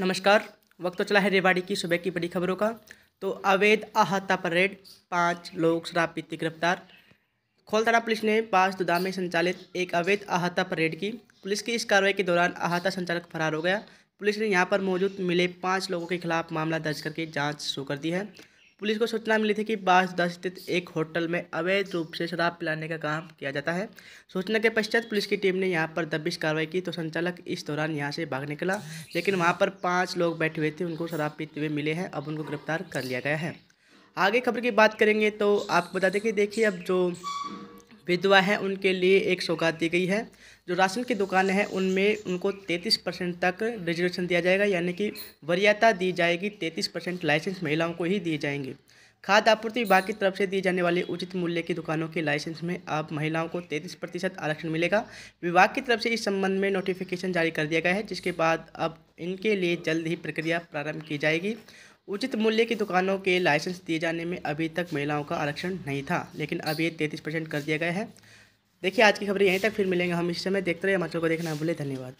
नमस्कार वक्त तो चला है रेवाड़ी की सुबह की बड़ी खबरों का तो अवैध अहाता पर रेड पाँच लोग शराब पीते गिरफ्तार खोलतारा पुलिस ने पास दुदा में संचालित एक अवैध अहाता परेड की पुलिस की इस कार्रवाई के दौरान अहाता संचालक फरार हो गया पुलिस ने यहां पर मौजूद मिले पाँच लोगों के खिलाफ मामला दर्ज करके जाँच शुरू कर दी है पुलिस को सूचना मिली थी कि बांसदा स्थित एक होटल में अवैध रूप से शराब पिलाने का काम किया जाता है सूचना के पश्चात पुलिस की टीम ने यहां पर दबिश कार्रवाई की तो संचालक इस दौरान यहां से भाग निकला लेकिन वहां पर पाँच लोग बैठे हुए थे उनको शराब पीते हुए मिले हैं अब उनको गिरफ्तार कर लिया गया है आगे खबर की बात करेंगे तो आपको बता दें कि देखिए अब जो विधवा हैं उनके लिए एक सौगात दी गई है जो राशन की दुकान है उनमें उनको तैंतीस परसेंट तक रिजर्वेशन दिया जाएगा यानी कि वरीयता दी जाएगी तैंतीस परसेंट लाइसेंस महिलाओं को ही दिए जाएंगे खाद्य आपूर्ति विभाग की तरफ से दी जाने वाली उचित मूल्य की दुकानों के लाइसेंस में अब महिलाओं को तैंतीस प्रतिशत आरक्षण मिलेगा विभाग की तरफ से इस संबंध में नोटिफिकेशन जारी कर दिया गया है जिसके बाद अब इनके लिए जल्द ही प्रक्रिया प्रारंभ की जाएगी उचित मूल्य की दुकानों के लाइसेंस दिए जाने में अभी तक महिलाओं का आरक्षण नहीं था लेकिन अब ये तैंतीस परसेंट कर दिया गया है देखिए आज की खबर यहीं तक फिर मिलेंगे हम इस समय देखते रहे हिमाचल को देखना भूले धन्यवाद